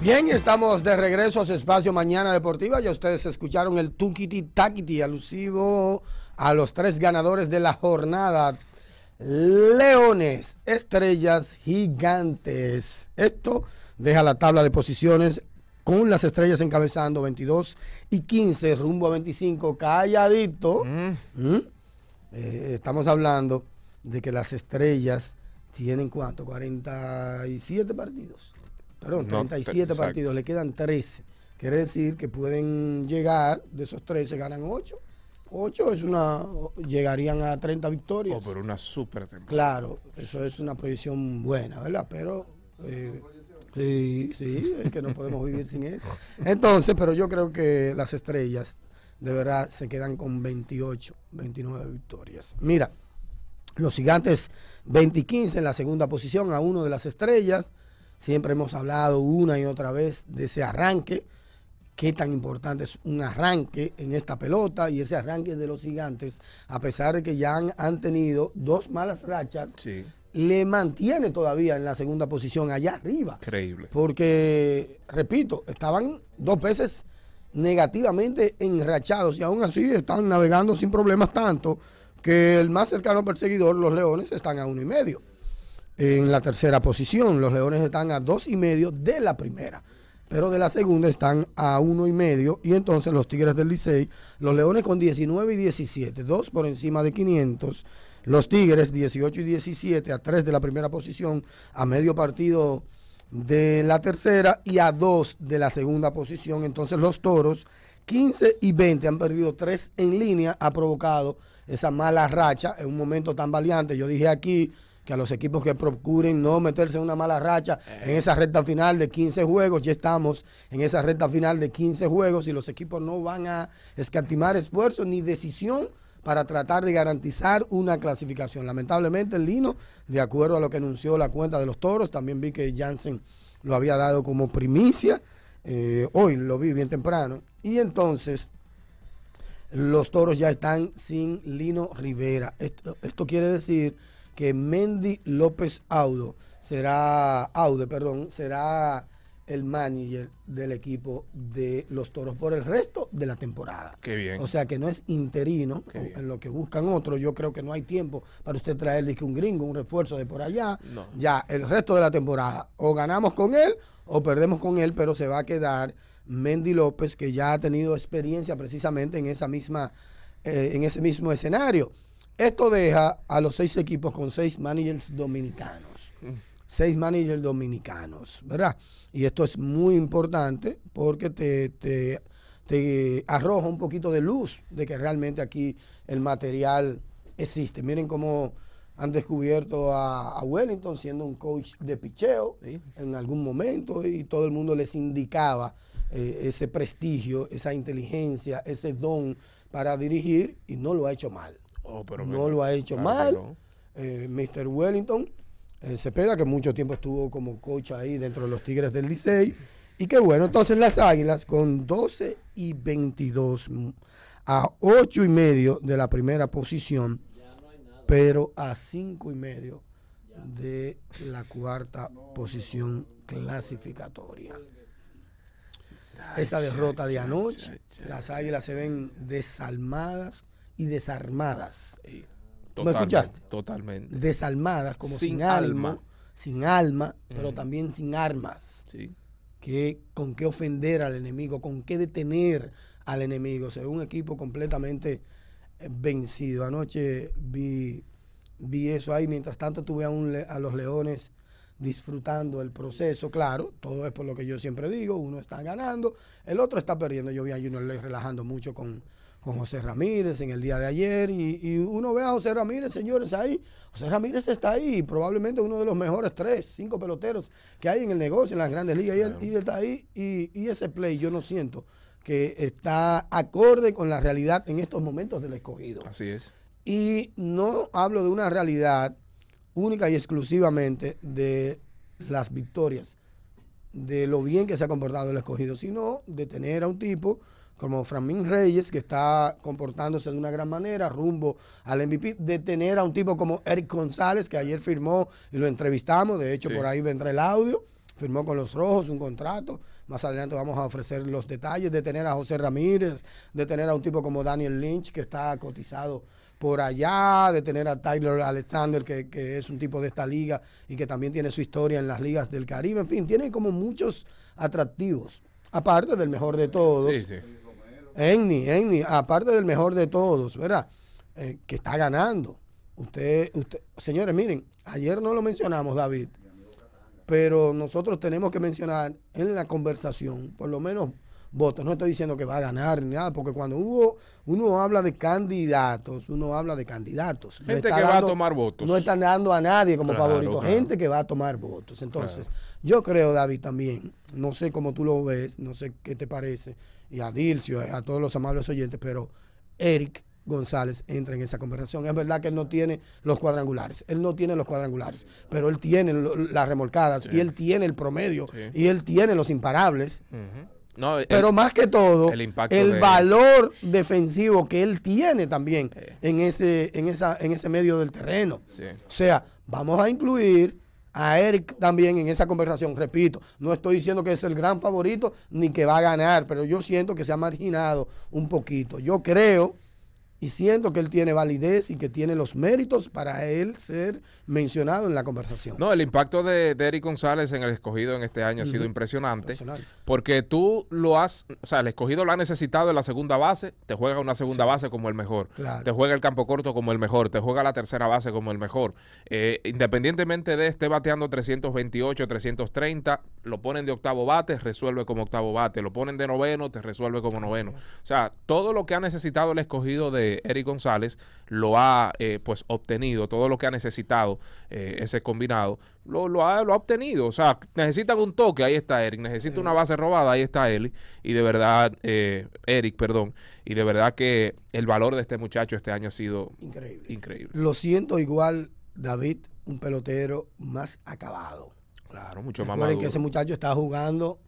Bien, estamos de regreso a su espacio Mañana Deportiva. Ya ustedes escucharon el tuquiti taquiti alusivo a los tres ganadores de la jornada. Leones, estrellas gigantes. Esto deja la tabla de posiciones con las estrellas encabezando 22 y 15 rumbo a 25. Calladito. Mm. ¿Mm? Eh, estamos hablando de que las estrellas tienen cuánto, 47 partidos. Perdón, 37 partidos, le quedan 13. Quiere decir que pueden llegar, de esos 13 ganan 8. 8 es una, llegarían a 30 victorias. O por una súper temporada. Claro, eso es una proyección buena, ¿verdad? Pero eh, sí, sí, es que no podemos vivir sin eso. Entonces, pero yo creo que las estrellas de verdad se quedan con 28, 29 victorias. Mira, los gigantes 20 y 15 en la segunda posición a uno de las estrellas. Siempre hemos hablado una y otra vez de ese arranque, qué tan importante es un arranque en esta pelota y ese arranque de los gigantes, a pesar de que ya han, tenido dos malas rachas, le mantiene todavía en la segunda posición allá arriba. Increíble. Porque, repito, estaban dos veces negativamente enrachados y aún así están navegando sin problemas tanto que el más cercano perseguidor, los Leones, están a uno y medio. En la tercera posición, los Leones están a dos y medio de la primera, pero de la segunda están a uno y medio. Y entonces los Tigres del Licey, los Leones con 19 y 17, dos por encima de 500. Los Tigres 18 y 17 a 3 de la primera posición, a medio partido de la tercera y a 2 de la segunda posición. Entonces los Toros 15 y 20 han perdido 3 en línea, ha provocado esa mala racha en un momento tan valiente. Yo dije aquí que a los equipos que procuren no meterse en una mala racha en eh. esa recta final de 15 juegos, ya estamos en esa recta final de 15 juegos y los equipos no van a escatimar esfuerzo ni decisión para tratar de garantizar una clasificación. Lamentablemente el Lino, de acuerdo a lo que anunció la cuenta de los toros, también vi que Jansen lo había dado como primicia, eh, hoy lo vi bien temprano, y entonces los toros ya están sin Lino Rivera. Esto, quiere decir que Mendy López Audo será, Aude, perdón, será el manager del equipo de los toros por el resto de la temporada. Qué bien. O sea que no es interino en lo que buscan otro. Yo creo que no hay tiempo para usted traerle un gringo, un refuerzo de por allá. Ya el resto de la temporada o ganamos con él o perdemos con él, pero se va a quedar Mendy López, que ya ha tenido experiencia precisamente en, esa misma, eh, en ese mismo escenario. Esto deja a los seis equipos con seis managers dominicanos. Seis managers dominicanos, ¿verdad? Y esto es muy importante porque te, te, arroja un poquito de luz de que realmente aquí el material existe. Miren cómo han descubierto a, Wellington siendo un coach de picheo en algún momento y todo el mundo les indicaba eh, ese prestigio, esa inteligencia, ese don para dirigir y no lo ha hecho mal. Oh, no lo ha hecho mal. Eh, Mr. Wellington se eh, Cepeda, que mucho tiempo estuvo como coach ahí dentro de los Tigres del Licey. Y qué bueno, entonces las Águilas con 12 y 22 a 8 y medio de la primera posición, pero a 5 y medio de la cuarta posición clasificatoria esa derrota de anoche. Las águilas se ven desalmadas y desarmadas. Totalmente, ¿Me escuchaste? Totalmente. Desarmadas, como sin, alma, sin alma, pero mm. también sin armas. con qué ofender al enemigo, con qué detener al enemigo. se ve un equipo completamente eh, vencido. Anoche vi, vi eso ahí. Mientras tanto tuve a, un, a los Leones disfrutando el proceso, claro, todo es por lo que yo siempre digo, uno está ganando, el otro está perdiendo. Yo vi a uno Ley relajando mucho con, José Ramírez en el día de ayer y, y, uno ve a José Ramírez, señores, ahí. José Ramírez está ahí, probablemente uno de los mejores tres, cinco peloteros que hay en el negocio, en las grandes ligas, y él, está ahí y, y, ese play yo no siento que está acorde con la realidad en estos momentos del escogido. Así es. Y no hablo de una realidad única y exclusivamente de las victorias, de lo bien que se ha comportado el escogido, sino de tener a un tipo como Framín Reyes, que está comportándose de una gran manera rumbo al MVP, de tener a un tipo como Eric González, que ayer firmó y lo entrevistamos, de hecho por ahí vendrá el audio, firmó con los Rojos un contrato, más adelante vamos a ofrecer los detalles, de tener a José Ramírez, de tener a un tipo como Daniel Lynch, que está cotizado por allá, de tener a Tyler Alexander, que, que, es un tipo de esta liga y que también tiene su historia en las ligas del Caribe. En fin, tiene como muchos atractivos, aparte del mejor de todos. Sí, sí. Enni, Enni, aparte del mejor de todos, ¿verdad? Eh, que está ganando. Usted, usted, señores, miren, ayer no lo mencionamos, David, pero nosotros tenemos que mencionar en la conversación, por lo menos votos. No estoy diciendo que va a ganar ni nada, porque cuando hubo, uno habla de candidatos, uno habla de candidatos. Gente que va a tomar votos. No están dando a nadie como favorito, gente que va a tomar votos. Entonces, yo creo, David, también, no sé cómo tú lo ves, no sé qué te parece, y a Dilcio, a todos los amables oyentes, pero Eric González entra en esa conversación. Es verdad que él no tiene los cuadrangulares, él no tiene los cuadrangulares, pero él tiene las remolcadas y él tiene el promedio y él tiene los imparables pero más que todo, el, valor defensivo que él tiene también en, ese, en, esa, en ese medio del terreno. O sea, vamos a incluir a Eric también en esa conversación. Repito, no estoy diciendo que es el gran favorito ni que va a ganar, pero yo siento que se ha marginado un poquito. Yo creo y siento que él tiene validez y que tiene los méritos para él ser mencionado en la conversación. No, el impacto de, de Eric González en el escogido en este año ha sido impresionante. Porque tú lo has, o sea, el escogido lo ha necesitado en la segunda base, te juega una segunda base como el mejor, te juega el campo corto como el mejor, te juega la tercera base como el mejor. Eh, independientemente de esté bateando 328, 330, lo ponen de octavo bate, resuelve como octavo bate, lo ponen de noveno, te resuelve como noveno. O sea, todo lo que ha necesitado el escogido de Eric González lo ha eh, pues obtenido, todo lo que ha necesitado eh, ese combinado, lo, ha, lo, ha, obtenido. O sea, necesitan un toque, ahí está Eric, necesita una eh. base robada, ahí está él y de verdad, Eric, perdón, y de verdad que el valor de este muchacho este año ha sido increíble. Lo siento igual, David, un pelotero más acabado. Claro, mucho más que ese muchacho está jugando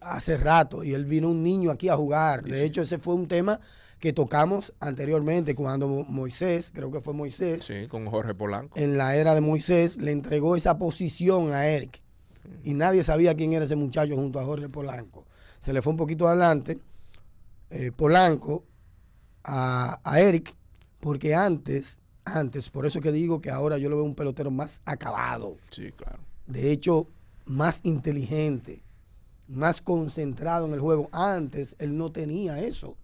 hace rato y él vino un niño aquí a jugar. De hecho, ese fue un tema que tocamos anteriormente cuando Moisés, creo que fue Moisés. con Jorge Polanco. En la era de Moisés le entregó esa posición a Eric. Y nadie sabía quién era ese muchacho junto a Jorge Polanco. Se le fue un poquito adelante eh, Polanco a, a Eric, porque antes, antes, por eso que digo que ahora yo lo veo un pelotero más acabado. Sí, claro. De hecho, más inteligente, más concentrado en el juego. Antes él no tenía eso.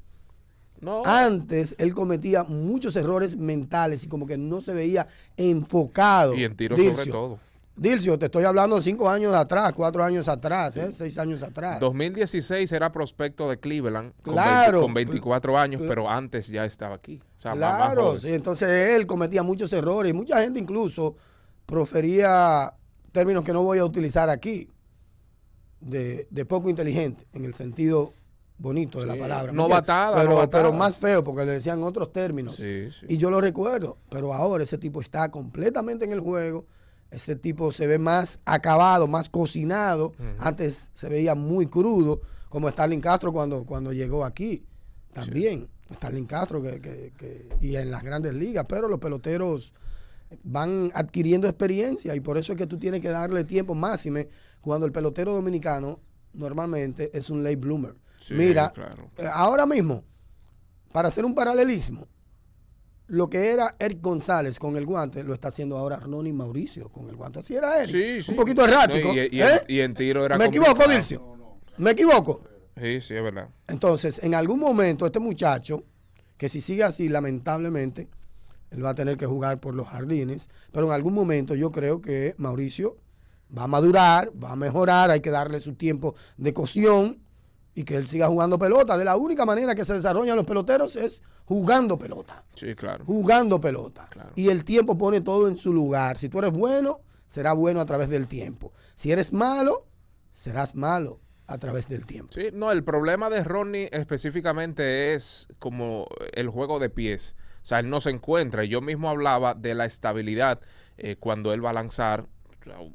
Antes él cometía muchos errores mentales y como que no se veía enfocado. Y en tiro sobre todo. Dilcio, te estoy hablando cinco años atrás, cuatro años atrás, ¿eh? seis años atrás. 2016 era prospecto de Cleveland claro, con, 24 años, pero antes ya estaba aquí. O claro, sí, entonces él cometía muchos errores y mucha gente incluso profería términos que no voy a utilizar aquí, de poco inteligente, en el sentido bonito de la palabra. No batada, pero, pero más feo porque le decían otros términos. Y yo lo recuerdo, pero ahora ese tipo está completamente en el juego. Ese tipo se ve más acabado, más cocinado. Antes se veía muy crudo, como Stalin Castro cuando, cuando llegó aquí. También, Stalin Castro que, que, y en las grandes ligas, pero los peloteros van adquiriendo experiencia y por eso es que tú tienes que darle tiempo máxime cuando el pelotero dominicano normalmente es un late bloomer Mira, ahora mismo, para hacer un paralelismo, lo que era Eric González con el guante, lo está haciendo ahora Ronnie Mauricio con el guante. Así era él, Un poquito errático. ¿eh? y, en tiro era. ¿Me equivoco, Dilcio? ¿Me equivoco? Sí, sí, es verdad. Entonces, en algún momento, este muchacho, que si sigue así, lamentablemente, él va a tener que jugar por los jardines, pero en algún momento yo creo que Mauricio va a madurar, va a mejorar, hay que darle su tiempo de cocción y que él siga jugando pelota. De la única manera que se desarrollan los peloteros es jugando pelota. Sí, claro. Jugando pelota. Y el tiempo pone todo en su lugar. Si tú eres bueno, será bueno a través del tiempo. Si eres malo, serás malo a través del tiempo. Sí, no, el problema de Ronnie específicamente es como el juego de pies. O sea, él no se encuentra. Yo mismo hablaba de la estabilidad eh, cuando él va a lanzar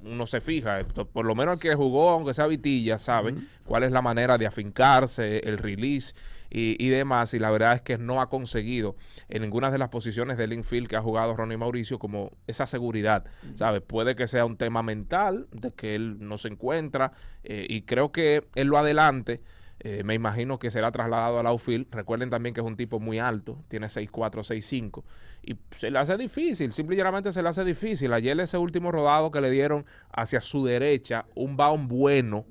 uno se fija, por lo menos el que jugó, aunque sea Vitilla, sabe cuál es la manera de afincarse, el release y, demás. Y la verdad es que no ha conseguido en ninguna de las posiciones del infield que ha jugado Ronnie Mauricio como esa seguridad, ¿sabes? Puede que sea un tema mental, de que él no se encuentra eh, y creo que él lo adelante. Eh, me imagino que será trasladado al outfield. Recuerden también que es un tipo muy alto, tiene 6'4, 6'5. Y se le hace difícil, simple y se le hace difícil. Ayer ese último rodado que le dieron hacia su derecha, un bound bueno,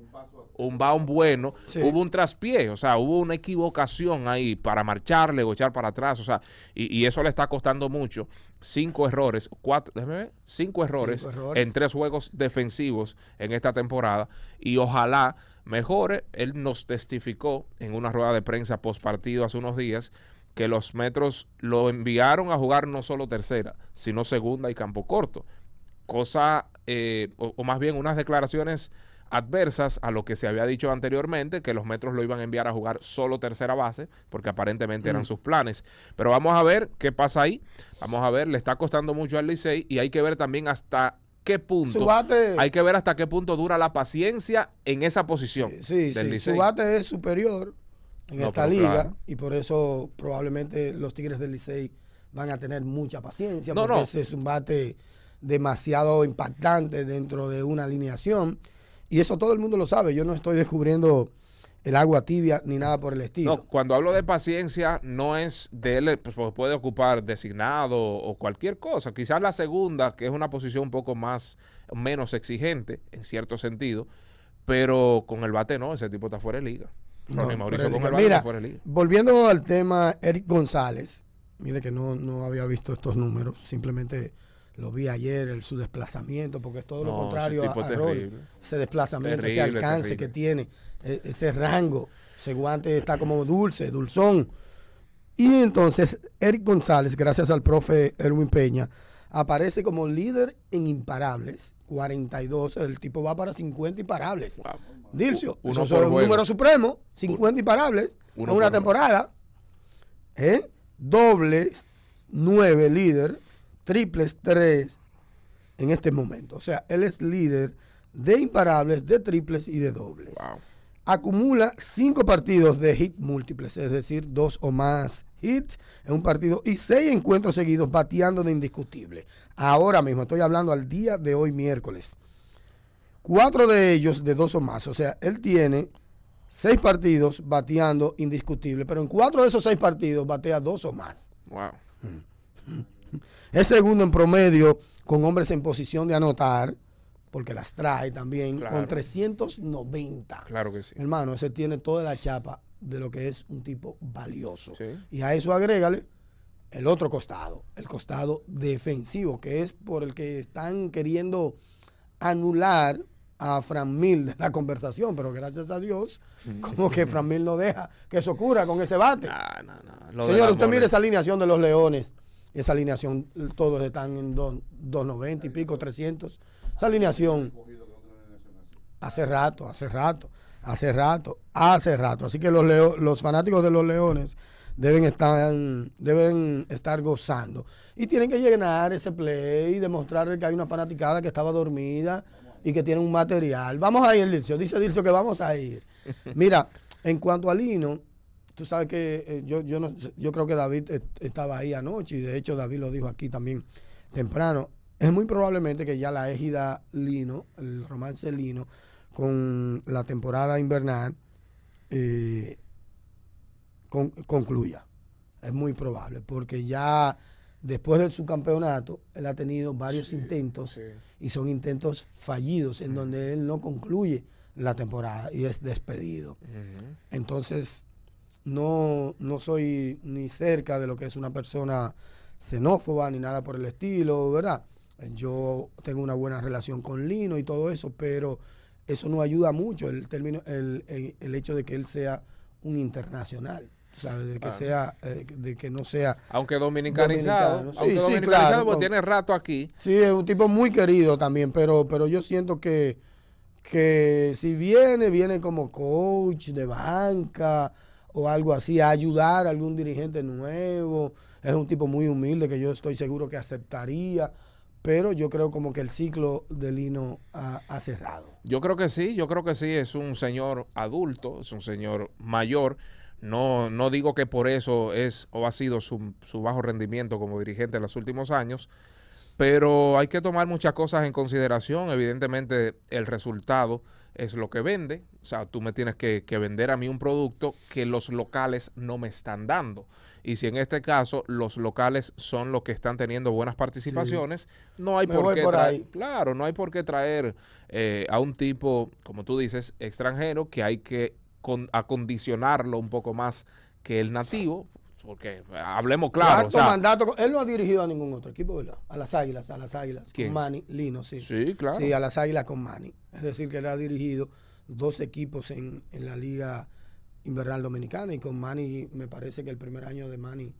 un Baum bueno, hubo un traspié, o sea, hubo una equivocación ahí para marcharle, echar para atrás, o sea, y, eso le está costando mucho. Cinco errores, cuatro, déjeme ver, cinco errores en tres juegos defensivos en esta temporada. Y ojalá Mejor, Él nos testificó en una rueda de prensa post partido hace unos días que los metros lo enviaron a jugar no solo tercera, sino segunda y campo corto. Cosa, eh, o, más bien unas declaraciones adversas a lo que se había dicho anteriormente, que los metros lo iban a enviar a jugar solo tercera base, porque aparentemente eran mm. sus planes. Pero vamos a ver qué pasa ahí. Vamos a ver, le está costando mucho al Licey y hay que ver también hasta qué punto. hay que ver hasta qué punto dura la paciencia en esa posición. Sí, sí, su bate es superior en esta liga y por eso probablemente los Tigres del Licey van a tener mucha paciencia porque ese es un bate demasiado impactante dentro de una alineación y eso todo el mundo lo sabe, yo no estoy descubriendo el agua tibia ni nada por el estilo. No, cuando hablo de paciencia no es de él, pues, pues, puede ocupar designado o cualquier cosa. Quizás la segunda, que es una posición un poco más, menos exigente, en cierto sentido, pero con el bate no, ese tipo está fuera de liga. No, Mauricio con el bate mira, fuera de liga. Volviendo al tema Eric González, mire que no, no había visto estos números, simplemente lo vi ayer, su desplazamiento, porque es todo lo contrario a, a Ese desplazamiento, ese alcance que tiene, e, ese rango. Ese guante está como dulce, dulzón. Y entonces Eric González, gracias al profe Erwin Peña, aparece como líder en imparables, 42, el tipo va para 50 imparables. Dilcio, uno un número supremo, 50 imparables en una temporada. ¿Eh? Dobles, 9 líder, triples tres en este momento. O sea, él es líder de imparables, de triples y de dobles. Acumula cinco partidos de hit múltiples, es decir, dos o más hits en un partido y seis encuentros seguidos bateando de indiscutible. Ahora mismo, estoy hablando al día de hoy miércoles. Cuatro de ellos de dos o más. O sea, él tiene seis partidos bateando indiscutible, pero en cuatro de esos seis partidos batea dos o más. Wow. Mm. Es segundo en promedio con hombres en posición de anotar, porque las trae también, con 390. Claro que sí. Hermano, ese tiene toda la chapa de lo que es un tipo valioso. Y a eso agrégale el otro costado, el costado defensivo, que es por el que están queriendo anular a Fran Mil de la conversación, pero gracias a Dios, mm. como que Fran Mil no deja que eso ocurra con ese bate. Señor, usted mire esa alineación de los Leones. Esa alineación, eh, todos están en 290 y pico, 300. Esa alineación hace rato, hace rato, hace rato, hace rato. Así que los, los fanáticos de los Leones deben estar, deben estar gozando. Y tienen que llenar ese play y demostrarle que hay una fanaticada que estaba dormida y que tiene un material. Vamos a ir, Dilcio. Dice Dilcio que vamos a ir. Mira, en cuanto a Lino, Tú sabes que eh, yo, no, yo creo que David estaba ahí anoche y de hecho David lo dijo aquí también temprano. Es muy probablemente que ya la égida Lino, el romance Lino, con la temporada invernal eh, concluya. Es muy probable, porque ya después del subcampeonato él ha tenido varios intentos y son intentos fallidos en mm. donde él no concluye la temporada y es despedido. Entonces, no, no soy ni cerca de lo que es una persona xenófoba ni nada por el estilo, ¿verdad? Yo tengo una buena relación con Lino y todo eso, pero eso no ayuda mucho el término, el, hecho de que él sea un internacional. ¿sabes? De que sea, eh, de que no sea. Aunque dominicanizado, dominicano. Pues tiene rato aquí. Sí, es un tipo muy querido también, pero, pero yo siento que, que si viene, viene como coach de banca, o algo así, a ayudar a algún dirigente nuevo. Es un tipo muy humilde que yo estoy seguro que aceptaría pero yo creo como que el ciclo de Lino ha, cerrado. Yo creo que sí, yo creo que sí, es un señor adulto, es un señor mayor. No, no digo que por eso es o ha sido su, su bajo rendimiento como dirigente en los últimos años, pero hay que tomar muchas cosas en consideración, evidentemente el resultado es lo que vende. O sea, tú me tienes que, vender a mí un producto que los locales no me están dando. Y si en este caso los locales son los que están teniendo buenas participaciones, no hay por qué traer, claro, no hay por qué traer eh, a un tipo, como tú dices, extranjero que hay que acondicionarlo un poco más que el nativo, porque eh, hablemos claro. mandato, él no ha dirigido a ningún otro equipo, ¿verdad? A las Águilas, a las Águilas. Con Manny, Lino, sí. Sí, claro. Sí, a las Águilas con Manny. Es decir, que él ha dirigido dos equipos en, en la Liga Invernal Dominicana y con Manny, me parece que el primer año de Manny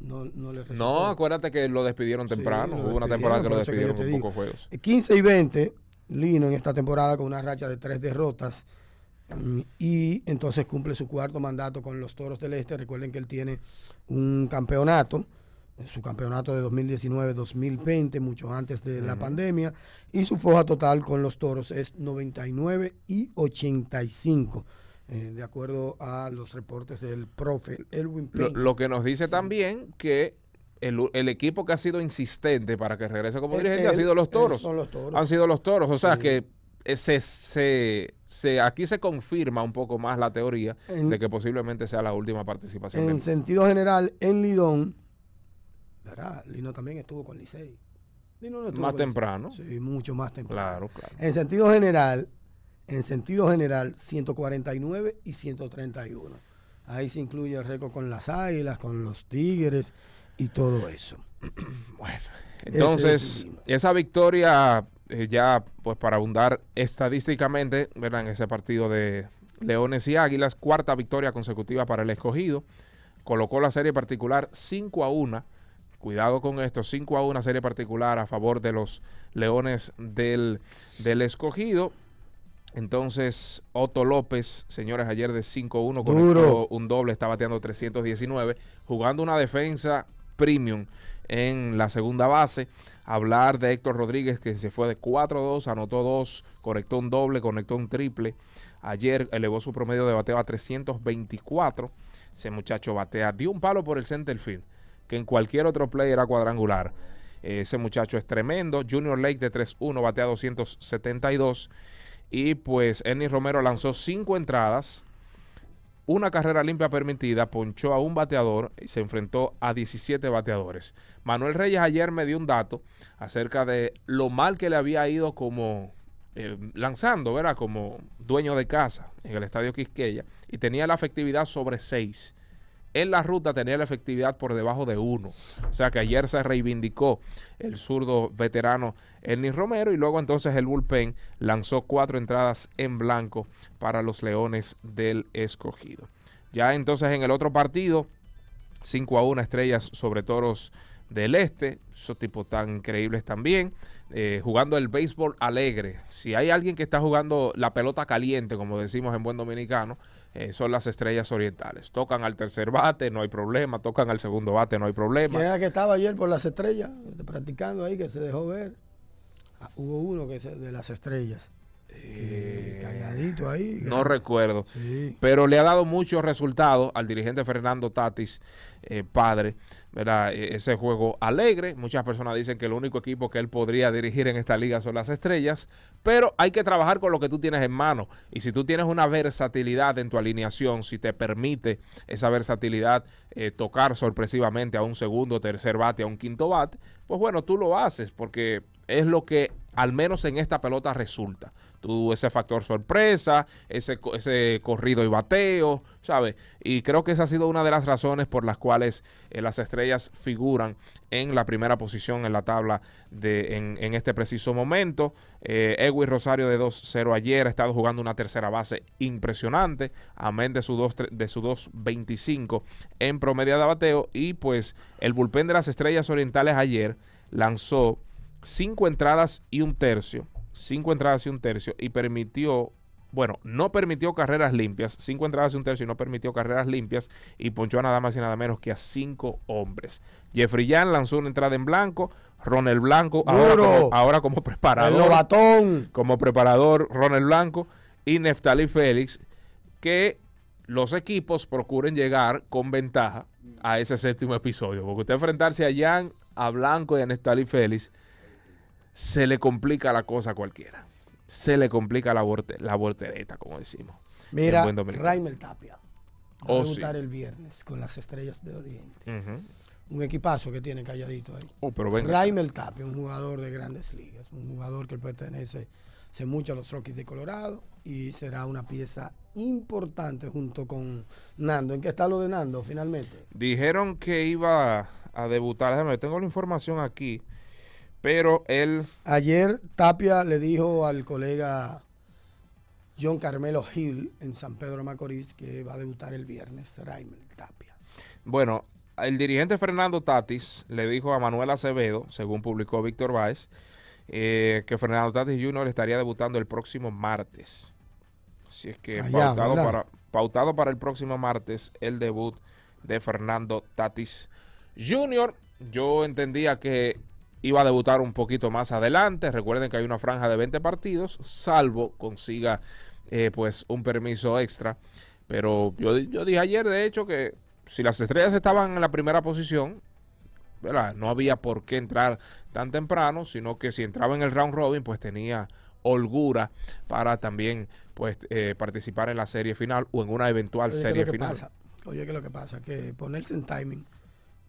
no, no le resultó. No, acuérdate que lo despidieron temprano. Hubo una temporada que lo despidieron con pocos juegos. 15 eh, y 20, Lino en esta temporada con una racha de tres derrotas Mm, y entonces cumple su cuarto mandato con los Toros del Este. Recuerden que él tiene un campeonato, su campeonato de 2019-2020, mucho antes de la pandemia, y su foja total con los Toros es 99 y 85. Eh, de acuerdo a los reportes del profe Elwin Payne. Lo, que nos dice también que el, equipo que ha sido insistente para que regrese como dirigente ha sido los toros. Han sido los toros. O sea que eh, aquí se confirma un poco más la teoría de que posiblemente sea la última participación. En sentido general, en Lidón, ¿verdad? Lino también estuvo con Licey. más temprano. Sí, mucho más temprano. Claro, claro. En sentido general, en sentido general, 149 y 131. Ahí se incluye el récord con las águilas, con los tigres y todo eso. bueno, entonces, esa victoria eh, ya pues para abundar estadísticamente, ¿verdad? En ese partido de Leones y Águilas, cuarta victoria consecutiva para el escogido. Colocó la serie particular 5 a 1. Cuidado con esto, 5 a 1 serie particular a favor de los Leones del, del escogido. Entonces, Otto López, señores, ayer de 5-1 con un doble, está bateando 319, jugando una defensa premium en la segunda base hablar de Héctor Rodríguez que se fue de 4-2, anotó 2, conectó un doble, conectó un triple. Ayer elevó su promedio de bateo a 324. Ese muchacho batea, dio un palo por el center field, que en cualquier otro play era cuadrangular. Ese muchacho es tremendo. Junior Lake de 3-1 batea 272. Y pues Ernie Romero lanzó 5 entradas una carrera limpia permitida, ponchó a un bateador y se enfrentó a 17 bateadores. Manuel Reyes ayer me dio un dato acerca de lo mal que le había ido como eh, lanzando, ¿verdad? Como dueño de casa en el estadio Quisqueya y tenía la efectividad sobre 6 en la ruta tenía la efectividad por debajo de uno. O sea que ayer se reivindicó el zurdo veterano Ernie Romero y luego entonces el bullpen lanzó cuatro entradas en blanco para los Leones del Escogido. Ya entonces en el otro partido, 5 a 1 estrellas sobre toros del Este, esos tipos tan increíbles también, eh, jugando el béisbol alegre. Si hay alguien que está jugando la pelota caliente, como decimos en buen dominicano, eh, son las estrellas orientales. Tocan al tercer bate, no hay problema. Tocan al segundo bate, no hay problema. mira que estaba ayer por las estrellas? Practicando ahí, que se dejó ver. Ah, hubo uno que de las estrellas. Eh, calladito ahí. No recuerdo. Pero le ha dado muchos resultados al dirigente Fernando Tatis, eh, padre, ¿verdad? E, ese juego alegre. Muchas personas dicen que el único equipo que él podría dirigir en esta liga son las estrellas. Pero hay que trabajar con lo que tú tienes en mano. Y si tú tienes una versatilidad en tu alineación, si te permite esa versatilidad eh, tocar sorpresivamente a un segundo, tercer bate, a un quinto bate, pues bueno, tú lo haces porque es lo que al menos en esta pelota resulta. Tuvo ese factor sorpresa, ese, ese corrido y bateo, ¿sabes? Y creo que esa ha sido una de las razones por las cuales eh, las estrellas figuran en la primera posición en la tabla de, en, este preciso momento. Eh, Rosario de 2-0 ayer ha estado jugando una tercera base impresionante, amén de su 2-25 en promedio de bateo. Y pues el bullpen de las estrellas orientales ayer lanzó cinco entradas y un tercio cinco entradas y un tercio y permitió bueno, no permitió carreras limpias, cinco entradas y un tercio y no permitió carreras limpias y ponchó a nada más y nada menos que a cinco hombres. Jeffrey Jan lanzó una entrada en blanco, Ronald Blanco, ahora como, ahora como, preparador. Como preparador, Ronald Blanco y Neftali Félix, que los equipos procuren llegar con ventaja a ese séptimo episodio, porque usted enfrentarse a Jan a Blanco y a Neftali Félix se le complica la cosa a cualquiera. Se le complica la, la voltereta, como decimos. Mira, Raimel Tapia. Va a debutar oh, el viernes con las estrellas de Oriente. Un equipazo que tiene calladito ahí. Oh, Raimel Tapia, un jugador de grandes ligas, un jugador que pertenece hace mucho a los Rockies de Colorado y será una pieza importante junto con Nando. ¿En qué está lo de Nando finalmente? Dijeron que iba a debutar, déjame, tengo la información aquí. Pero él... Ayer Tapia le dijo al colega John Carmelo Hill en San Pedro Macorís que va a debutar el viernes Raimel Tapia. Bueno, el dirigente Fernando Tatis le dijo a Manuel Acevedo, según publicó Víctor Báez, eh, que Fernando Tatis Jr. estaría debutando el próximo martes. Así es que para, pautado, para, el próximo martes el debut de Fernando Tatis Jr. Yo entendía que Iba a debutar un poquito más adelante. Recuerden que hay una franja de 20 partidos, salvo consiga eh, pues un permiso extra. Pero yo, dije ayer, de hecho, que si las estrellas estaban en la primera posición, no había por qué entrar tan temprano, sino que si entraba en el round robin, pues tenía holgura para también pues eh, participar en la serie final o en una eventual serie final. Oye, que lo que pasa que ponerse en timing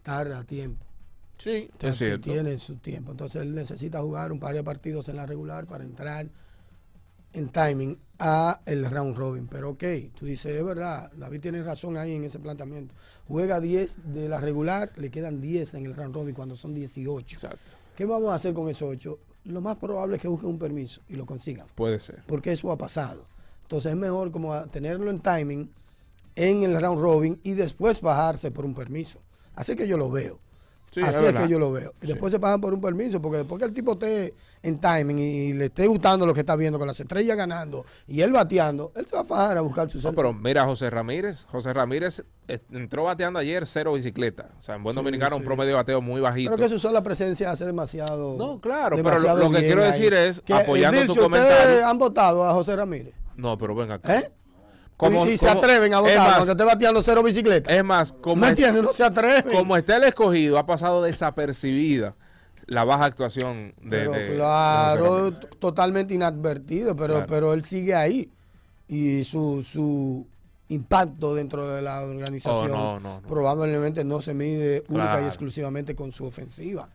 tarda tiempo. Sí, Tiene su tiempo. Entonces él necesita jugar un par de partidos en la regular para entrar en timing a el round robin. Pero ok, tú dices, es verdad, David tiene razón ahí en ese planteamiento. Juega 10 de la regular, le quedan 10 en el round robin cuando son 18. Exacto. ¿Qué vamos a hacer con esos 8? Lo más probable es que busquen un permiso y lo consigan. Puede ser. Porque eso ha pasado. Entonces es mejor como tenerlo en timing en el round robin y después bajarse por un permiso. Así que yo lo veo. Así es, que yo lo veo. Y Después se pagan por un permiso, porque después que el tipo esté en timing y le esté gustando lo que está viendo, con las estrellas ganando y él bateando, él se va a fajar a buscar su no, Pero mira, José Ramírez, José Ramírez eh, entró bateando ayer cero bicicleta. O sea, en buen dominicano un promedio de bateo muy bajito. Creo que su sola presencia hace demasiado. No, claro, pero lo, que quiero decir es, que, eh, apoyando tu comentario. ¿Ustedes han votado a José Ramírez? No, pero venga acá. ¿Eh? y, se atreven a votar cuando esté bateando cero bicicleta Es más, como no no se atreven. Como está el escogido, ha pasado desapercibida la baja actuación de. claro, totalmente inadvertido, pero, pero él sigue ahí. Y su, su impacto dentro de la organización oh, probablemente no se mide única y exclusivamente con su ofensiva.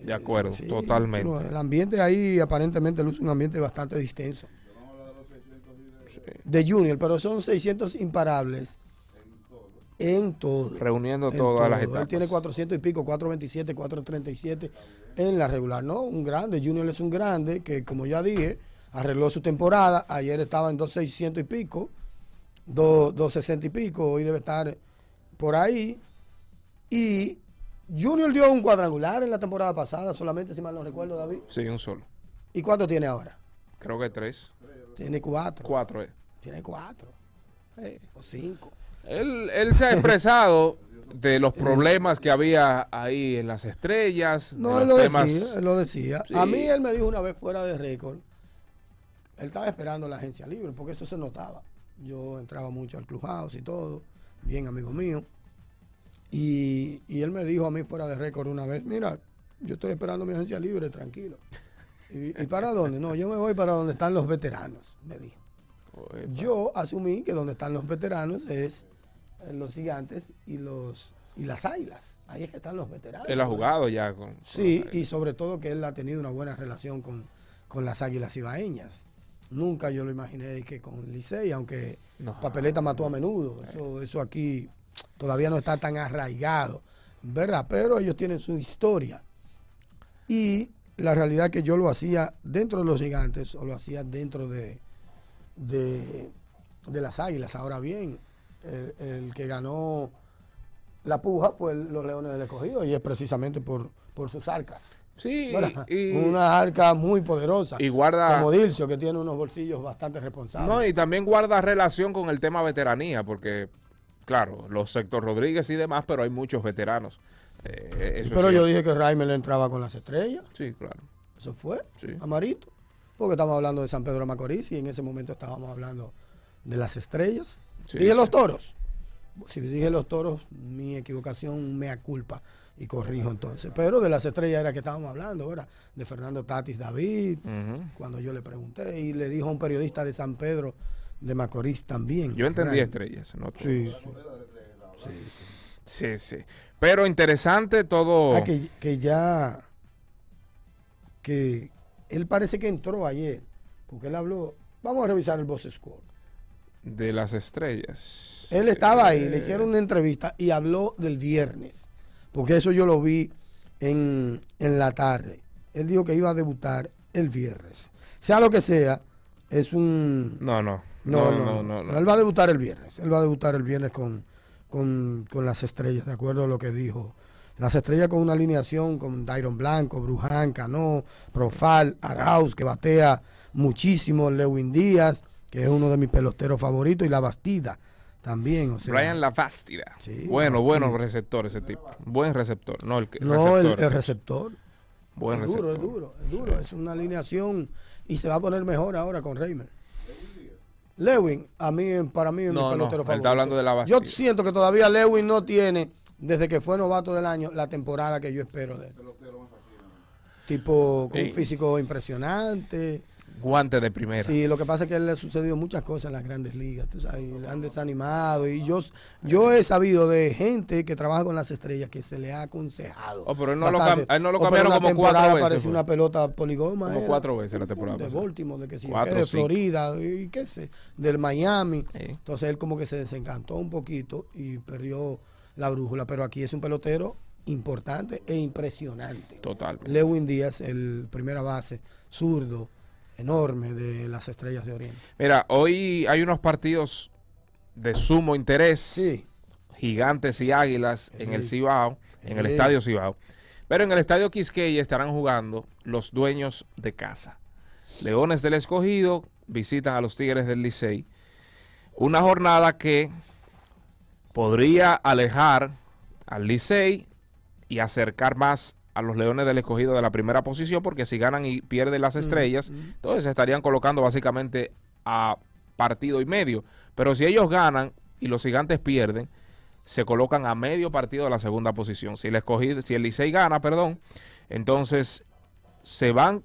De acuerdo, eh, totalmente. el ambiente ahí aparentemente luce un ambiente bastante distenso de Junior, pero son 600 imparables. En todo. Reuniendo todas las etapas. Él tiene 400 y pico, 427, 437 en la regular, ¿no? Un grande. Junior es un grande que, como ya dije, arregló su temporada. Ayer estaba en 2.600 y pico, 2.60 y pico. Hoy debe estar por ahí. Y Junior dio un cuadrangular en la temporada pasada, solamente, si mal no recuerdo, David. Sí, un solo. ¿Y cuánto tiene ahora? Creo que tres. Tiene cuatro. Cuatro, eh. Tiene cuatro. O cinco. Él, se ha expresado de los problemas que había ahí en las estrellas. No, él, lo decía, él lo decía. A mí él me dijo una vez fuera de récord, él estaba esperando la agencia libre, porque eso se notaba. Yo entraba mucho al clubhouse y todo, bien amigo mío. Y, y él me dijo a mí fuera de récord una vez, mira, yo estoy esperando mi agencia libre, tranquilo. ¿Y, para dónde? No, yo me voy para donde están los veteranos, me dijo. yo asumí que donde están los veteranos es los gigantes y los y las águilas. Ahí es que están los veteranos. Él ha jugado ya con. sí, y sobre todo que él ha tenido una buena relación con, las águilas ibaeñas. Nunca yo lo imaginé que con Licey, aunque Papeleta mató a menudo. eso, eh. eso aquí todavía no está tan arraigado, ¿verdad? Pero ellos tienen su historia. Y la realidad que yo lo hacía dentro de los gigantes o lo hacía dentro de, de, las águilas. Ahora bien, el, que ganó la puja fue los Leones del Escogido y es precisamente por, por sus arcas. Sí, una arca muy poderosa. Y guarda. Como Dilcio, que tiene unos bolsillos bastante responsables. No, y también guarda relación con el tema veteranía, porque, claro, los sector Rodríguez y demás, pero hay muchos veteranos. Eh, pero yo dije que le entraba con las estrellas. Sí, claro. Eso fue, amarito. Porque estamos hablando de San Pedro de Macorís y en ese momento estábamos hablando de las estrellas. y dije los toros. Si dije los toros, mi equivocación me aculpa y corrijo entonces. Pero de las estrellas era que estábamos hablando, ahora De Fernando Tatis David, cuando yo le pregunté y le dijo a un periodista de San Pedro de Macorís también. Yo entendí estrellas, ¿no? Sí, sí. Sí, sí. Pero interesante todo. Ah, que, ya. Que él parece que entró ayer. Porque él habló. Vamos a revisar el boss score. De las estrellas. Él estaba ahí, le eh. hicieron una entrevista y habló del viernes. Porque eso yo lo vi en, la tarde. Él dijo que iba a debutar el viernes. Sea lo que sea, es un. no, no. no, no, no. Él va a debutar el viernes. Él va a debutar el viernes con con, con, las estrellas, de acuerdo a lo que dijo. Las estrellas con una alineación con Dairon Blanco, Bruján, Cano, Profal, Arauz, que batea muchísimo, Lewin Díaz, que es uno de mis peloteros favoritos, y La Bastida también. O sea, Brian La Bastida. Sí, bueno, bueno receptor ese tipo. Buen receptor. No, el, que, no el, receptor. Buen es Duro, es duro, es duro. Es una alineación y se va a poner mejor ahora con Reimer. Lewin, a mí, para mí, es mi pelotero no, Está hablando de la Yo siento que todavía Lewin no tiene, desde que fue novato del año, la temporada que yo espero de él. Tipo, con un físico impresionante Guantes de primera. Sí, lo que pasa es que le ha sucedido muchas cosas en las grandes ligas, le oh. han desanimado y yo, yo he sabido de gente que trabaja con las estrellas que se le ha aconsejado. Oh, pero él no, lo, cambió. él no lo cambiaron como cuatro veces. una pues. pelota poligoma. Como cuatro veces la temporada. De Baltimore, de Florida, y qué sé, del Miami. Entonces él como que se desencantó un poquito y perdió la brújula, pero aquí es un pelotero importante e impresionante. Totalmente. Lewin Díaz, el primera base, zurdo enorme de las estrellas de Oriente. Mira, hoy hay unos partidos de sumo interés, gigantes y águilas en el Cibao, en el estadio Cibao. Pero en el estadio Quisqueya estarán jugando los dueños de casa. Leones del Escogido visitan a los Tigres del Licey. Una jornada que podría alejar al Licey y acercar más a los Leones del Escogido de la primera posición, porque si ganan y pierden las estrellas, ...entonces se entonces estarían colocando básicamente a partido y medio. Pero si ellos ganan y los gigantes pierden, se colocan a medio partido de la segunda posición. Si el, escogido, si el Licey gana, perdón, entonces se van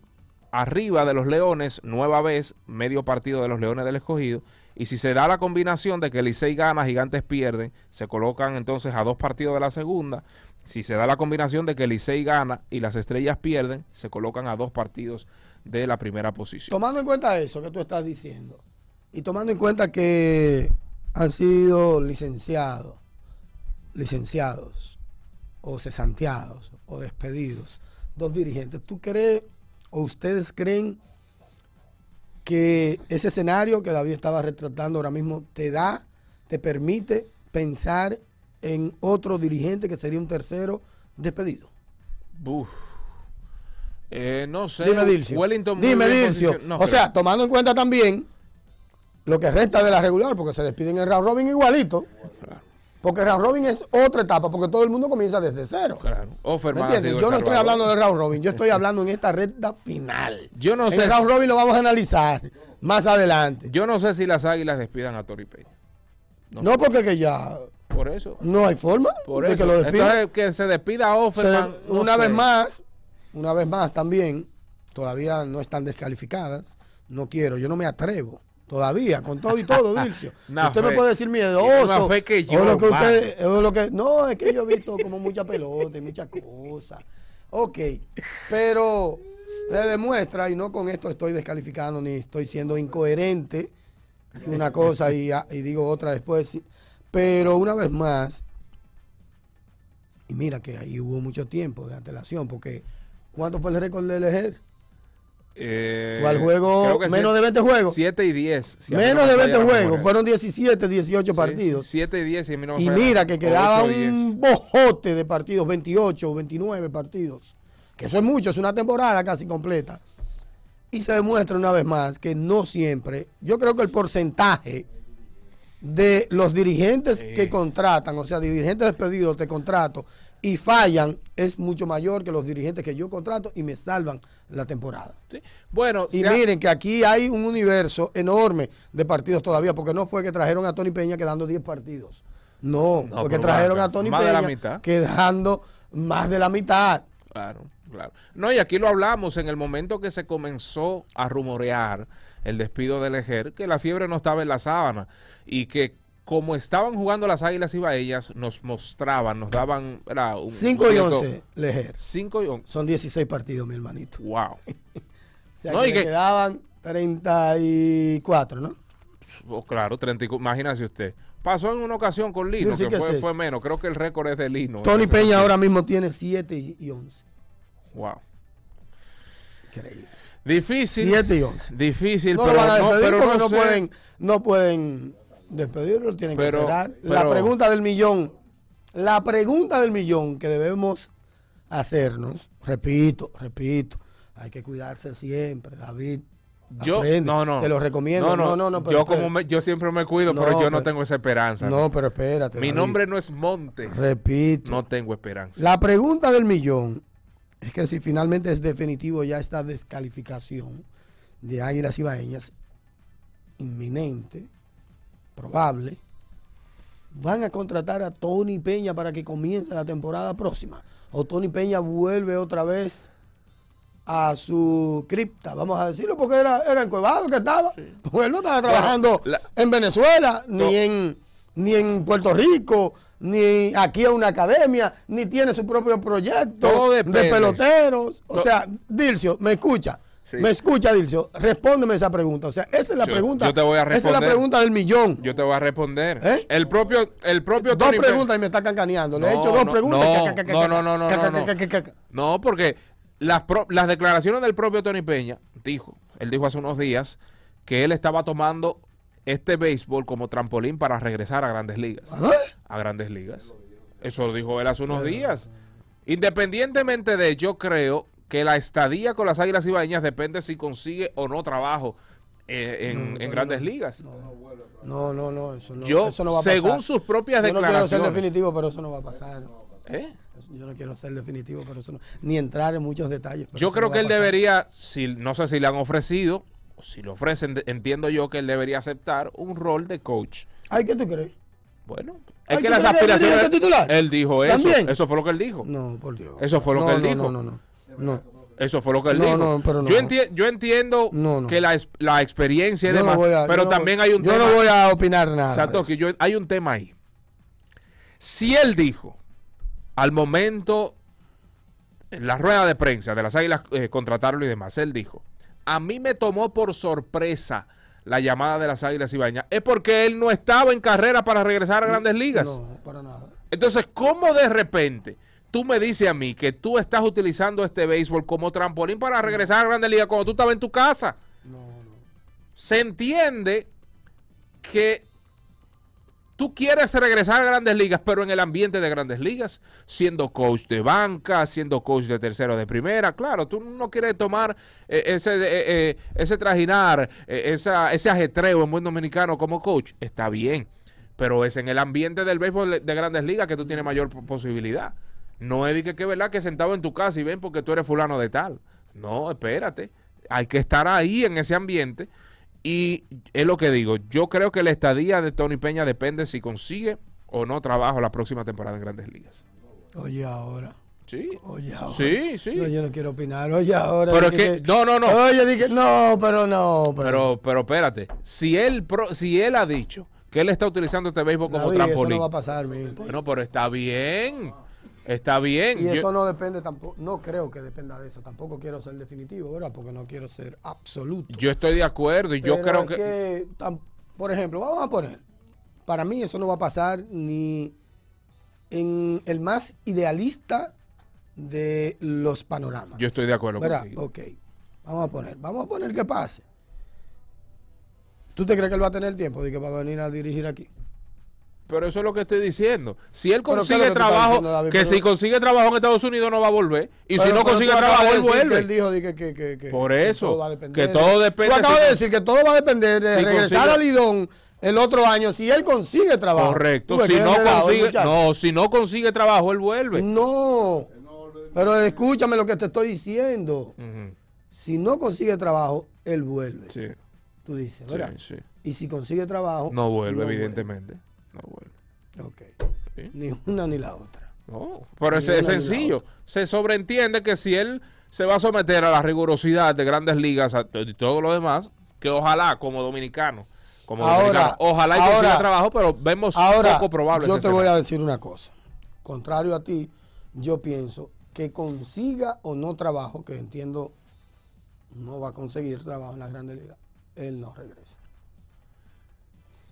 arriba de los Leones nueva vez, medio partido de los Leones del Escogido. Y si se da la combinación de que Licey gana, Gigantes pierden, se colocan entonces a dos partidos de la segunda. Si se da la combinación de que Licey gana y las estrellas pierden, se colocan a dos partidos de la primera posición. Tomando en cuenta eso que tú estás diciendo y tomando en cuenta que han sido licenciados, licenciados o cesanteados o despedidos dos dirigentes, ¿tú crees o ustedes creen que ese escenario que David estaba retratando ahora mismo te da, te permite pensar en otro dirigente que sería un tercero despedido? Eh, no sé. Dime, Dilcio. Dime, o sea, tomando en cuenta también lo que resta de la regular, porque se despiden en round robin igualito. Porque Porque round robin es otra etapa, porque todo el mundo comienza desde cero. Claro. Oh, ¿Me Yo no estoy hablando de round robin, yo estoy hablando en esta recta final. Yo no sé. El round robin lo vamos a analizar más adelante. Yo no sé si las Águilas despidan a Tori Peña. no porque que ya por eso. No hay forma Por de eso. que se despida Offerman. una vez más, una vez más también, todavía no están descalificadas. No quiero, yo no me atrevo. Todavía, con todo y todo, Dilcio. usted me puede decir miedoso. No, lo que usted, lo que, no, es que yo he visto como mucha pelota y muchas cosas. Ok, pero se demuestra, y no con esto estoy descalificando ni estoy siendo incoherente, una cosa y digo otra después. Pero una vez más, y mira que ahí hubo mucho tiempo de antelación, porque ¿cuánto fue el récord de LG? Eh, fue al juego menos de 20 juegos. 7 y 10. menos de 20 juegos. Fueron 17, 18 partidos. 7 y 10. Y, y mira que quedaba un bojote de partidos, 28 o 29 partidos. Que eso es mucho, es una temporada casi completa. Y se demuestra una vez más que no siempre, yo creo que el porcentaje de los dirigentes que contratan, o sea, dirigentes despedidos, te contrato y fallan, es mucho mayor que los dirigentes que yo contrato y me salvan la temporada. Bueno, y miren que aquí hay un universo enorme de partidos todavía, porque no fue que trajeron a Tony Peña quedando 10 partidos. No, porque trajeron a Tony Peña quedando más de la mitad. Claro, claro. No, y aquí lo hablamos en el momento que se comenzó a rumorear el despido de Lejer, que la fiebre no estaba en la sábana y que como estaban jugando las Águilas y Baellas, nos mostraban, nos daban... 5 y 11, Lejer. 5 y Son 16 partidos, mi hermanito. Wow. o sea, y quedaban 34, ¿no? Oh, claro, 34. Imagínese usted. Pasó en una ocasión con Lino, que, fue, menos. Creo que el récord es de Lino. Tony Peña ahora mismo tiene 7 y 11. Wow. Difícil. y Difícil, pero, no, pueden, no pueden despedirlo, tienen que esperar la pregunta del millón, la pregunta del millón que debemos hacernos, repito, repito, hay que cuidarse siempre, David. Yo no, Te lo recomiendo. No, no, no, yo como yo siempre me cuido, pero yo no tengo esa esperanza. No, pero espérate. Mi nombre no es Montes. Repito. No tengo esperanza. La pregunta del millón es que si finalmente es definitivo ya esta descalificación de Águilas Ibaeñas, inminente, probable, van a contratar a Tony Peña para que comience la temporada próxima. O Tony Peña vuelve otra vez a su cripta, vamos a decirlo, porque era, era encuevado que estaba. Porque él no estaba trabajando en Venezuela, ni, en, ni en Puerto Rico, ni aquí a una academia, ni tiene su propio proyecto de peloteros. O sea, Dilcio, me escucha. Me escucha, Dilcio, respóndeme esa pregunta. O sea, esa es la pregunta. Yo te voy a responder. Esa es la pregunta del millón. Yo te voy a responder. ¿Eh? El propio, el propio Dos preguntas y me está cancaneando. Le no, he hecho dos preguntas. No, no, no, no, porque las, las declaraciones del propio Tony Peña dijo, él dijo hace unos días que él estaba tomando este béisbol como trampolín para regresar a grandes ligas a grandes ligas. Eso lo dijo él hace unos días. Independientemente de, yo creo que la estadía con las Águilas Ibaeñas depende si consigue o no trabajo en, grandes ligas. No, no, no, eso no, yo, va a pasar. según sus propias declaraciones. Yo no quiero ser definitivo, pero eso no va a pasar. ¿Eh? Yo no quiero ser definitivo, pero eso no, ni entrar en muchos detalles. Yo creo que él debería, si, no sé si le han ofrecido, si le ofrecen, entiendo yo que él debería aceptar un rol de coach. Ay, ¿qué te crees? Bueno, es que las aspiraciones. Él dijo eso. Eso fue lo que él dijo. No, por Dios. Eso fue lo que él dijo. No, no, no. Eso fue lo que él dijo. Pero yo, yo, entiendo que la, experiencia y demás. pero también hay un tema. Yo no voy a opinar nada. yo, hay un tema ahí. Si él dijo al momento en la rueda de prensa de las Águilas eh, contratarlo y demás, él dijo, a mí me tomó por sorpresa la llamada de las Águilas y bañas, es porque él no estaba en carrera para regresar a grandes ligas. No, para nada. Entonces, ¿cómo de repente tú me dices a mí que tú estás utilizando este béisbol como trampolín para regresar a grandes ligas cuando tú estabas en tu casa? No, no. Se entiende que Tú quieres regresar a grandes ligas, pero en el ambiente de grandes ligas, siendo coach de banca, siendo coach de tercero de primera, claro, tú no quieres tomar eh, ese, eh, eh, ese trajinar, ese ajetreo en buen dominicano como coach. Está bien, pero es en el ambiente del béisbol de grandes ligas que tú tienes mayor posibilidad. No es que, es verdad que sentado en tu casa y ven porque tú eres fulano de tal. No, espérate. Hay que estar ahí en ese ambiente y es lo que digo, yo creo que la estadía de Tony Peña depende si consigue o no trabajo la próxima temporada en Grandes Ligas. Oye, ahora. Sí. Oye, ahora. Sí, No, yo no quiero opinar. Oye, ahora. Pero es que, no, no, no. Oye, dije, no, pero no. Pero, pero, espérate. Si él, si él ha dicho que él está utilizando este béisbol como David, trampolín. no va a pasar, Bueno, pero está bien. Está bien. Y eso no depende tampoco, no creo que dependa de eso. Tampoco quiero ser definitivo, ¿verdad? Porque no quiero ser absoluto. Yo estoy de acuerdo y yo creo que... Por ejemplo, vamos a poner, para mí eso no va a pasar ni en el más idealista de los panoramas. Yo estoy de acuerdo ¿verdad? Contigo. vamos a poner, vamos a poner que pase. ¿Tú te crees que él va a tener tiempo de que va a venir a dirigir aquí? Pero eso es lo que estoy diciendo. Si él consigue trabajo, que si consigue trabajo en Estados Unidos no va a volver. Y si no consigue trabajo, él vuelve. dijo que, que, que, Por eso, que todo, depende. Tú acabas de decir que todo va a depender de regresar a Lidón el otro año si él consigue trabajo. Correcto. Si no consigue, no, si no consigue trabajo, él vuelve. No. Pero escúchame lo que te estoy diciendo. Si no consigue trabajo, él vuelve. Sí. Tú dices, Y si consigue trabajo. No vuelve, evidentemente. Ni una ni la otra. pero es, sencillo. Se sobreentiende que si él se va a someter a la rigurosidad de grandes ligas y todo lo demás, que ojalá como dominicano, como ojalá y ahora, trabajo, pero vemos ahora, poco probable. Yo te voy a decir una cosa. Contrario a ti, yo pienso que consiga o no trabajo, que entiendo no va a conseguir trabajo en las grandes ligas, él no regresa.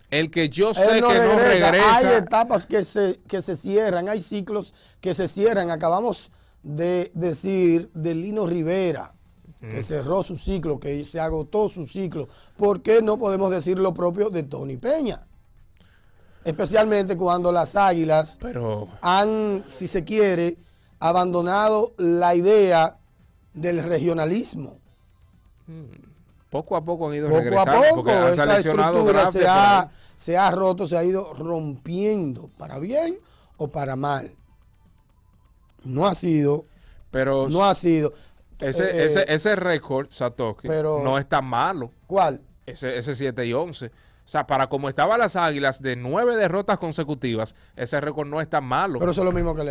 El que yo sé que no regresa. Hay etapas que se, que se cierran, hay ciclos que se cierran. Acabamos de decir de Lino Rivera, que mm. cerró su ciclo, que se agotó su ciclo. ¿Por qué no podemos decir lo propio de Tony Peña? Especialmente cuando las águilas han, si se quiere, abandonado la idea del regionalismo. Mm poco a poco han ido poco A poco, porque esa estructura se ha, se ha roto, se ha ido rompiendo, para bien o para mal. No ha sido. Pero no ha sido. Ese, eh, ese, récord, Satoshi, pero, no está malo. ¿Cuál? Ese, ese 7 y 11. O sea, para como estaban las águilas de nueve derrotas consecutivas, ese récord no está malo. Pero eso es lo mismo que el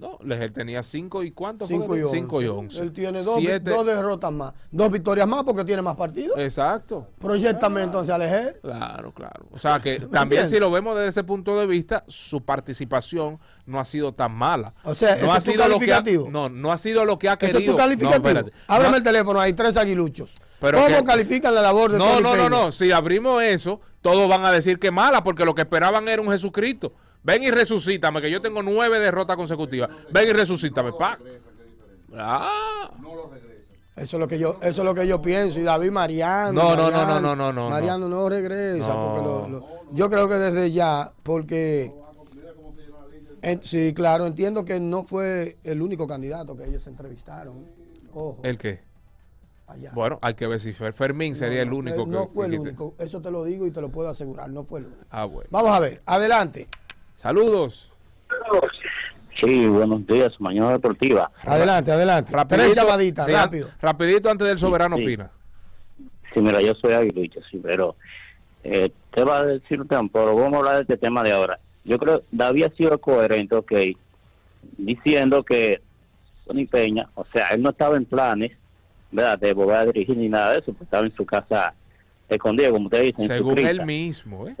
no, Lejer tenía 5 y cuántos cinco y 11. Él tiene dos, derrotas más. Dos victorias más porque tiene más partidos. Exacto. Proyectame entonces a Leger. Claro, claro. O sea que también si lo vemos desde ese punto de vista, su participación no ha sido tan mala. O sea, no ha sido lo que no, no ha sido lo que ha querido. es tu calificativo? Ábrame el teléfono, hay tres aguiluchos. ¿Cómo califican la labor de No, no, no, no. Si abrimos eso, todos van a decir que mala porque lo que esperaban era un Jesucristo. Ven y resucítame, que yo tengo nueve derrotas consecutivas. Ven y resucítame, pa. Ah. Eso es lo que yo, eso es lo que yo pienso. Y David Mariano. No, no, no, no, no, no, Mariano no regresa. yo creo que desde ya, porque sí, claro, entiendo que no fue el único candidato que ellos entrevistaron. Ojo. ¿El qué? Bueno, hay que ver si Fermín sería el único. Eh, no, que, no fue el único, eso te lo digo y te lo puedo asegurar, no fue el único. Ah, Vamos a ver, adelante. Saludos. Sí, buenos días, mañana deportiva. Adelante, adelante. Rapidito, Tres rápido. Rapidito antes del soberano opina sí. mira, yo soy aguilucho, sí, pero eh, te va a decir un tiempo, pero vamos a hablar de este tema de ahora. Yo creo David ha sido coherente, ok, diciendo que Tony Peña, o sea, él no estaba en planes, ¿verdad?, de volver a dirigir ni nada de eso, pues estaba en su casa escondido como ustedes dicen. Según él mismo, ¿eh?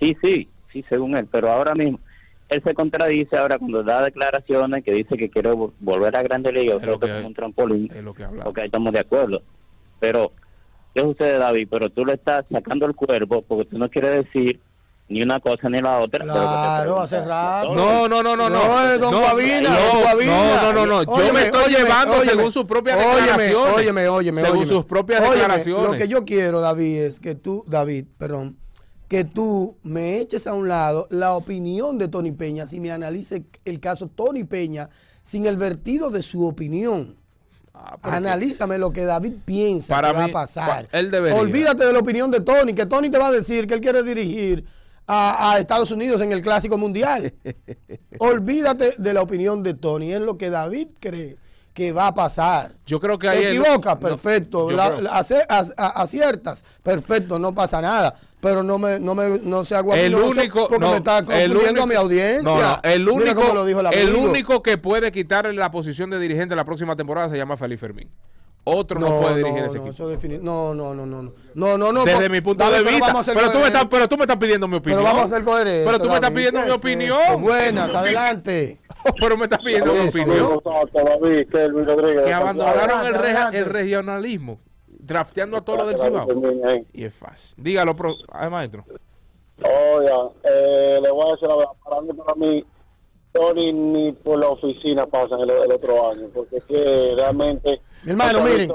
sí, sí, sí, según él, pero ahora mismo él se contradice ahora cuando da declaraciones que dice que quiere volver a Grande ley yo creo que, es un trampolín, es lo que porque ahí estamos de acuerdo. Pero, es usted, David, pero tú le estás sacando el cuerpo porque tú no quieres decir ni una cosa ni la otra. Claro, hace rato. No, no, no, no, no. No, no, no, no, Yo me estoy llevando según sus propias declaraciones. Óyeme, óyeme, Según sus propias declaraciones. Lo que yo quiero, David, es que tú, David, perdón, que tú me eches a un lado la opinión de Tony Peña, si me analice el caso Tony Peña sin el vertido de su opinión. Ah, Analízame lo que David piensa que va a pasar. Olvídate de la opinión de Tony, que Tony te va a decir que él quiere dirigir a, Estados Unidos en el Clásico Mundial. Olvídate de la opinión de Tony, es lo que David cree que va a pasar. Yo creo que ahí. Te equivocas, perfecto. aciertas, perfecto, no pasa nada pero no me no me no se agua el único no, está el único, mi audiencia el único único que puede quitarle la posición de dirigente la próxima temporada se llama Felipe Fermín otro no, puede dirigir ese equipo. no, no, no, no, no, no, no. Desde mi punto de vista. Pero tú, me estás, pero tú me estás pidiendo mi opinión. Pero vamos a ser Pero tú me estás pidiendo mi opinión. Buenas, adelante. Pero me estás pidiendo mi opinión. Que abandonaron el regionalismo drafteando a todo lo del Cibao. Y es fácil. Dígalo, pro, maestro. Oiga, eh, le voy a decir la verdad, para mí, para mí, Tony ni por la oficina pasan el, el otro año, porque es que realmente... Mi hermano, miren.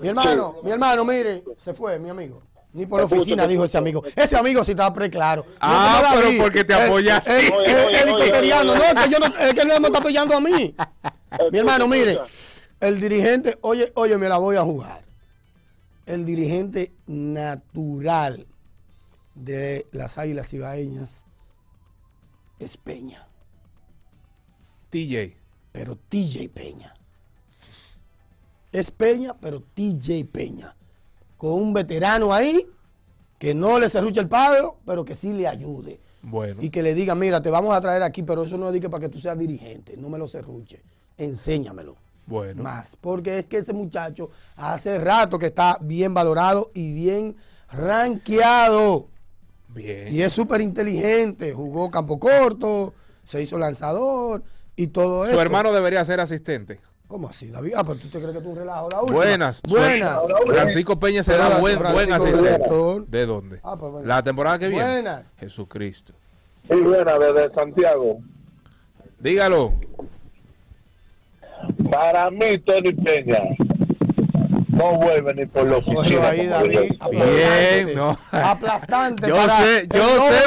Mi hermano, mi hermano, mire, se fue, mi amigo. Ni por la oficina, dijo ese amigo. Ese amigo sí estaba preclaro. Ah, pero porque te apoya. El, está no, que yo no, es que no me está apoyando a mí. mi hermano, mire. El dirigente, oye, oye, me la voy a jugar. El dirigente natural de las Águilas Ibaeñas es Peña. TJ. Pero TJ Peña. Es Peña, pero TJ Peña. Con un veterano ahí que no le cerruche el palo, pero que sí le ayude. Bueno. Y que le diga, mira, te vamos a traer aquí, pero eso no es para que tú seas dirigente, no me lo cerruche, enséñamelo bueno. más, porque es que ese muchacho hace rato que está bien valorado y bien rankeado Bien. Y es súper inteligente, jugó campo corto, se hizo lanzador y todo eso. Su hermano debería ser asistente. ¿Cómo así, David? Ah, pero tú te crees que tú relajo la última. Buenas. Buenas. Francisco Peña será buen, asistente. ¿De dónde? Ah, pues la temporada que viene. Buenas. Jesucristo. Sí, buena desde Santiago. Dígalo. Para mim, Tony Penha. no vuelve ni por los que Bien, no. Aplastante. Yo sé, yo sé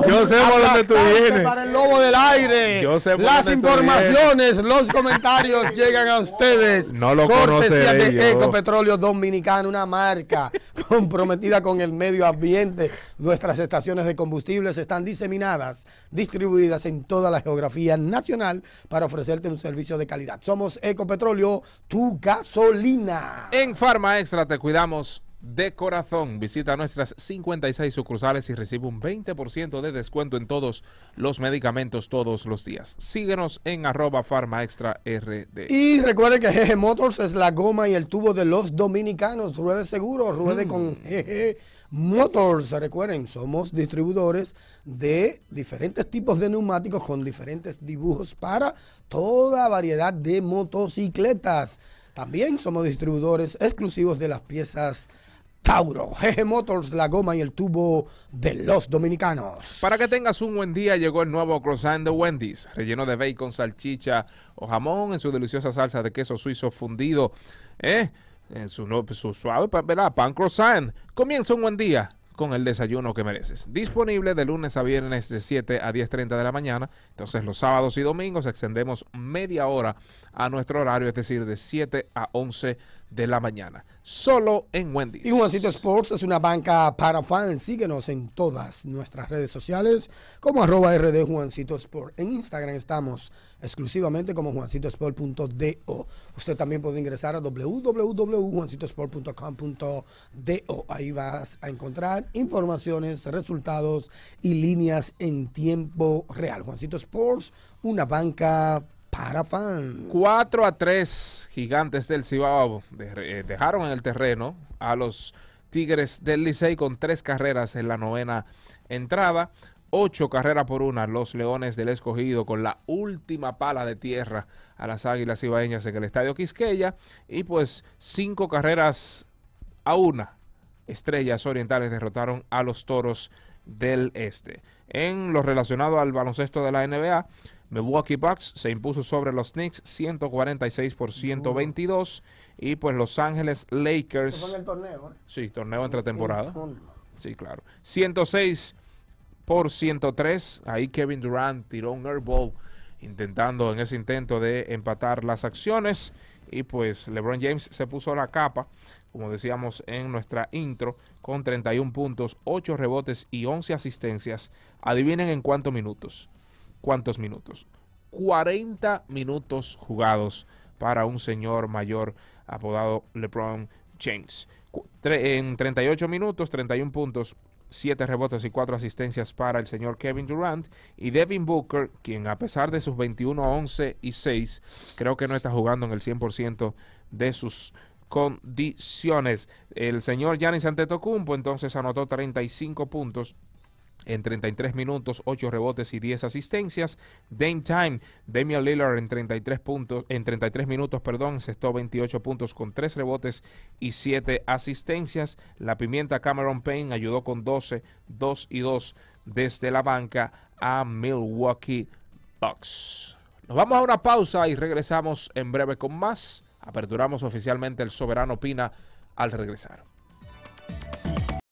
por yo sé tú vienes. Para el lobo del aire. Yo sé Las informaciones, los comentarios llegan a ustedes. No lo Cortesía de Ecopetróleo Dominicano, una marca comprometida con el medio ambiente. Nuestras estaciones de combustibles están diseminadas, distribuidas en toda la geografía nacional para ofrecerte un servicio de calidad. Somos Ecopetróleo, tu gasolina. En Farma Extra te cuidamos de corazón. Visita nuestras 56 sucursales y recibe un 20% de descuento en todos los medicamentos todos los días. Síguenos en arroba rd Y recuerde que GG Motors es la goma y el tubo de los dominicanos. Ruede seguro, ruede mm. con GG Motors. Recuerden, somos distribuidores de diferentes tipos de neumáticos con diferentes dibujos para toda variedad de motocicletas. También somos distribuidores exclusivos de las piezas Tauro, GG Motors, la goma y el tubo de los dominicanos. Para que tengas un buen día, llegó el nuevo croissant de Wendy's, relleno de bacon, salchicha o jamón en su deliciosa salsa de queso suizo fundido. ¿Eh? En su, suave pan croissant. Comienza un buen día con el desayuno que mereces. Disponible de lunes a viernes de 7 a 10.30 de la mañana. Entonces los sábados y domingos extendemos media hora a nuestro horario, es decir, de 7 a 11 de la mañana. Solo en Wendy Y Juancito Sports es una banca para fans. Síguenos en todas nuestras redes sociales como arroba rd Juancito Sport. En Instagram estamos exclusivamente como juancitosport.do. Usted también puede ingresar a www.juancitosport.com.do. Ahí vas a encontrar informaciones, resultados y líneas en tiempo real. Juancito Sports, una banca para fan. 4 a 3 gigantes del Cibao eh, dejaron en el terreno a los Tigres del Licey con tres carreras en la novena entrada. Ocho carreras por una, los Leones del Escogido con la última pala de tierra a las Águilas cibaeñas en el Estadio Quisqueya. Y pues cinco carreras a una. Estrellas Orientales derrotaron a los Toros del Este. En lo relacionado al baloncesto de la NBA, Milwaukee Bucks se impuso sobre los Knicks 146 por 122. Y pues Los Ángeles Lakers. ¿eh? Sí, torneo entre temporada. Sí, claro. 106 por 103. Ahí Kevin Durant tiró un airball intentando en ese intento de empatar las acciones. Y pues LeBron James se puso la capa, como decíamos en nuestra intro, con 31 puntos, 8 rebotes y 11 asistencias. Adivinen en cuántos minutos. ¿Cuántos minutos? 40 minutos jugados para un señor mayor apodado LeBron James. En 38 minutos, 31 puntos, 7 rebotes y 4 asistencias para el señor Kevin Durant. Y Devin Booker, quien a pesar de sus 21, 11 y 6, creo que no está jugando en el 100% de sus condiciones. El señor Giannis Antetokounmpo entonces anotó 35 puntos, en 33 minutos, 8 rebotes y 10 asistencias. Dame Time, Damian Lillard en 33 puntos, en 33 minutos, perdón, estuvo 28 puntos con 3 rebotes y 7 asistencias. La pimienta Cameron Payne ayudó con 12, 2 y 2 desde la banca a Milwaukee Bucks. Nos vamos a una pausa y regresamos en breve con más. Aperturamos oficialmente el Soberano Pina al regresar.